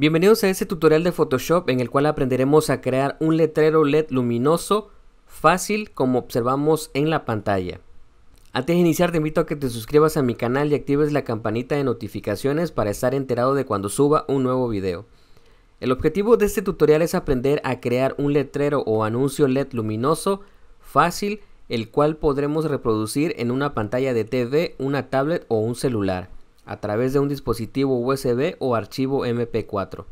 Bienvenidos a este tutorial de Photoshop en el cual aprenderemos a crear un letrero LED luminoso fácil como observamos en la pantalla. Antes de iniciar te invito a que te suscribas a mi canal y actives la campanita de notificaciones para estar enterado de cuando suba un nuevo video. El objetivo de este tutorial es aprender a crear un letrero o anuncio LED luminoso fácil el cual podremos reproducir en una pantalla de TV, una tablet o un celular a través de un dispositivo USB o archivo MP4.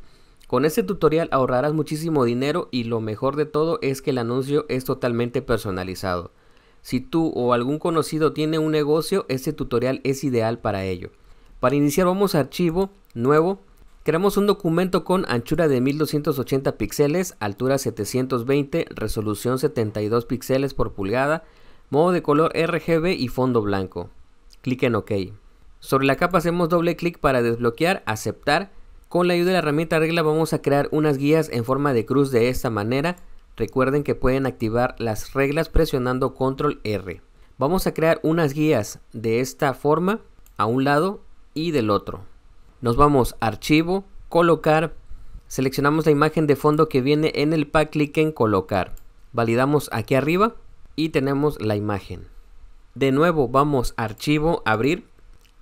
Con este tutorial ahorrarás muchísimo dinero y lo mejor de todo es que el anuncio es totalmente personalizado. Si tú o algún conocido tiene un negocio, este tutorial es ideal para ello. Para iniciar vamos a archivo, nuevo, creamos un documento con anchura de 1280 píxeles, altura 720, resolución 72 píxeles por pulgada, modo de color RGB y fondo blanco. Clic en OK. Sobre la capa hacemos doble clic para desbloquear, aceptar. Con la ayuda de la herramienta regla vamos a crear unas guías en forma de cruz de esta manera. Recuerden que pueden activar las reglas presionando control R. Vamos a crear unas guías de esta forma a un lado y del otro. Nos vamos a archivo, colocar, seleccionamos la imagen de fondo que viene en el pack, clic en colocar. Validamos aquí arriba y tenemos la imagen. De nuevo vamos a archivo, abrir,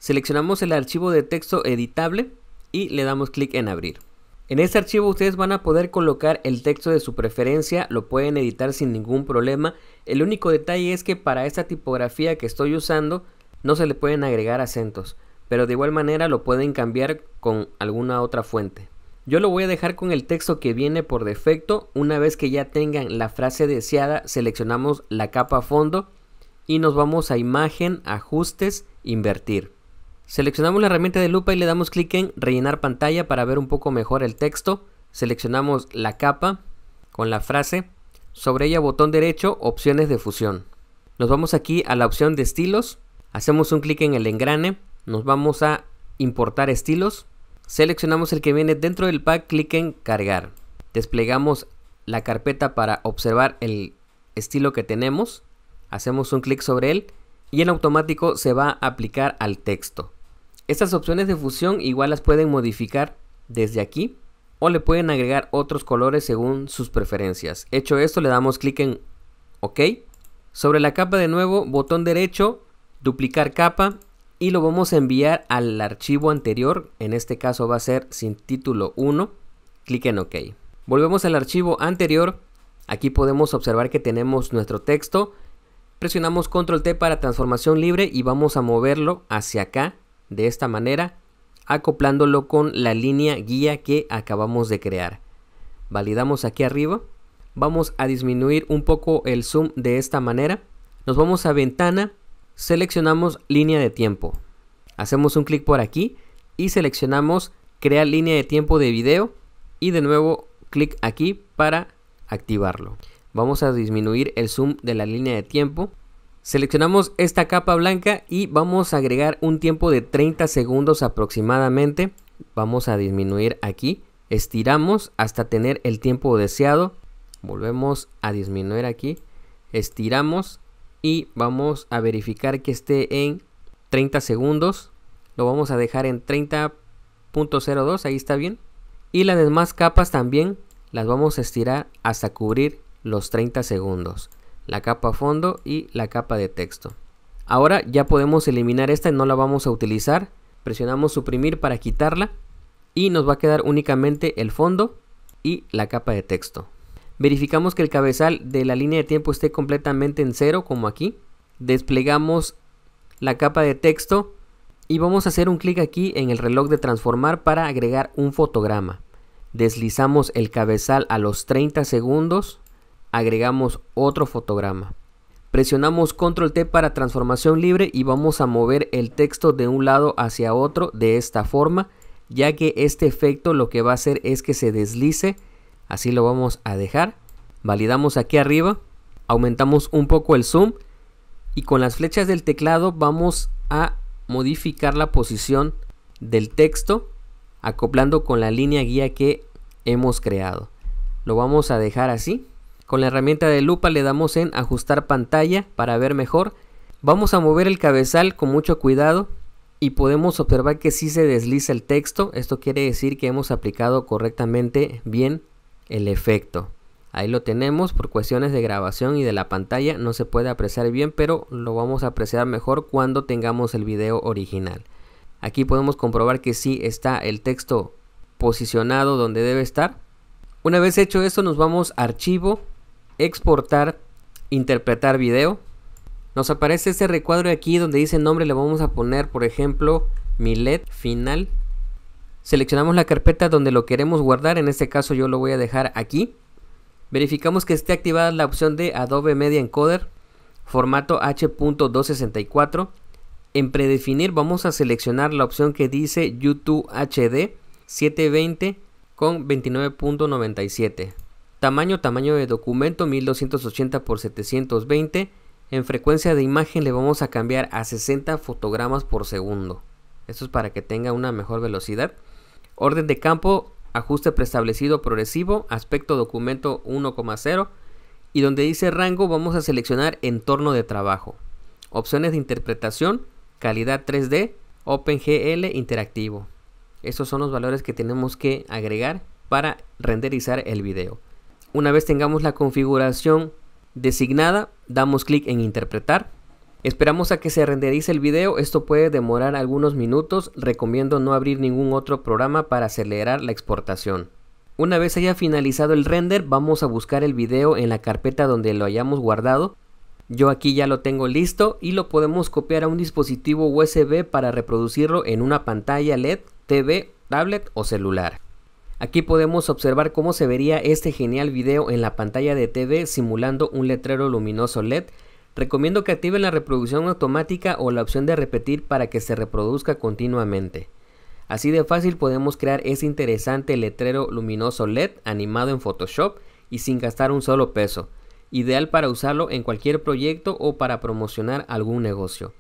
Seleccionamos el archivo de texto editable y le damos clic en abrir. En este archivo ustedes van a poder colocar el texto de su preferencia, lo pueden editar sin ningún problema. El único detalle es que para esta tipografía que estoy usando no se le pueden agregar acentos, pero de igual manera lo pueden cambiar con alguna otra fuente. Yo lo voy a dejar con el texto que viene por defecto. Una vez que ya tengan la frase deseada, seleccionamos la capa fondo y nos vamos a imagen, ajustes, invertir. Seleccionamos la herramienta de lupa y le damos clic en rellenar pantalla para ver un poco mejor el texto. Seleccionamos la capa con la frase. Sobre ella botón derecho, opciones de fusión. Nos vamos aquí a la opción de estilos. Hacemos un clic en el engrane. Nos vamos a importar estilos. Seleccionamos el que viene dentro del pack, clic en cargar. Desplegamos la carpeta para observar el estilo que tenemos. Hacemos un clic sobre él y en automático se va a aplicar al texto. Estas opciones de fusión igual las pueden modificar desde aquí o le pueden agregar otros colores según sus preferencias. Hecho esto le damos clic en OK. Sobre la capa de nuevo, botón derecho, duplicar capa y lo vamos a enviar al archivo anterior, en este caso va a ser sin título 1, clic en OK. Volvemos al archivo anterior, aquí podemos observar que tenemos nuestro texto Presionamos control T para transformación libre y vamos a moverlo hacia acá de esta manera acoplándolo con la línea guía que acabamos de crear. Validamos aquí arriba. Vamos a disminuir un poco el zoom de esta manera. Nos vamos a ventana, seleccionamos línea de tiempo. Hacemos un clic por aquí y seleccionamos crear línea de tiempo de video y de nuevo clic aquí para activarlo. Vamos a disminuir el zoom de la línea de tiempo. Seleccionamos esta capa blanca y vamos a agregar un tiempo de 30 segundos aproximadamente. Vamos a disminuir aquí. Estiramos hasta tener el tiempo deseado. Volvemos a disminuir aquí. Estiramos y vamos a verificar que esté en 30 segundos. Lo vamos a dejar en 30.02, ahí está bien. Y las demás capas también las vamos a estirar hasta cubrir los 30 segundos, la capa fondo y la capa de texto. Ahora ya podemos eliminar esta, no la vamos a utilizar. Presionamos suprimir para quitarla y nos va a quedar únicamente el fondo y la capa de texto. Verificamos que el cabezal de la línea de tiempo esté completamente en cero como aquí. Desplegamos la capa de texto y vamos a hacer un clic aquí en el reloj de transformar para agregar un fotograma. Deslizamos el cabezal a los 30 segundos agregamos otro fotograma. Presionamos control T para transformación libre y vamos a mover el texto de un lado hacia otro de esta forma, ya que este efecto lo que va a hacer es que se deslice, así lo vamos a dejar. Validamos aquí arriba, aumentamos un poco el zoom y con las flechas del teclado vamos a modificar la posición del texto acoplando con la línea guía que hemos creado. Lo vamos a dejar así. Con la herramienta de lupa le damos en ajustar pantalla para ver mejor. Vamos a mover el cabezal con mucho cuidado y podemos observar que si se desliza el texto. Esto quiere decir que hemos aplicado correctamente bien el efecto. Ahí lo tenemos por cuestiones de grabación y de la pantalla no se puede apreciar bien pero lo vamos a apreciar mejor cuando tengamos el video original. Aquí podemos comprobar que sí está el texto posicionado donde debe estar. Una vez hecho esto nos vamos a archivo, exportar, interpretar video. Nos aparece este recuadro aquí donde dice nombre, le vamos a poner por ejemplo mi LED Final. Seleccionamos la carpeta donde lo queremos guardar, en este caso yo lo voy a dejar aquí. Verificamos que esté activada la opción de Adobe Media Encoder, formato H.264. En predefinir vamos a seleccionar la opción que dice YouTube HD 720 con 29.97. Tamaño, tamaño de documento 1280 x 720. En frecuencia de imagen le vamos a cambiar a 60 fotogramas por segundo. Esto es para que tenga una mejor velocidad. Orden de campo, ajuste preestablecido progresivo, aspecto documento 1,0 y donde dice rango vamos a seleccionar entorno de trabajo. Opciones de interpretación, calidad 3D, OpenGL interactivo. Estos son los valores que tenemos que agregar para renderizar el video. Una vez tengamos la configuración designada, damos clic en interpretar. Esperamos a que se renderice el video, esto puede demorar algunos minutos, recomiendo no abrir ningún otro programa para acelerar la exportación. Una vez haya finalizado el render, vamos a buscar el video en la carpeta donde lo hayamos guardado. Yo aquí ya lo tengo listo y lo podemos copiar a un dispositivo USB para reproducirlo en una pantalla LED, TV, tablet o celular. Aquí podemos observar cómo se vería este genial video en la pantalla de TV simulando un letrero luminoso LED. Recomiendo que activen la reproducción automática o la opción de repetir para que se reproduzca continuamente. Así de fácil podemos crear ese interesante letrero luminoso LED animado en Photoshop y sin gastar un solo peso, ideal para usarlo en cualquier proyecto o para promocionar algún negocio.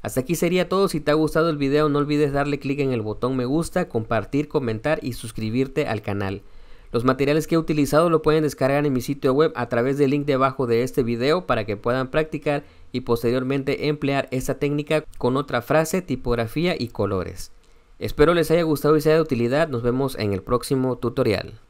Hasta aquí sería todo, si te ha gustado el video no olvides darle clic en el botón me gusta, compartir, comentar y suscribirte al canal. Los materiales que he utilizado lo pueden descargar en mi sitio web a través del link debajo de este video para que puedan practicar y posteriormente emplear esta técnica con otra frase, tipografía y colores. Espero les haya gustado y sea de utilidad, nos vemos en el próximo tutorial.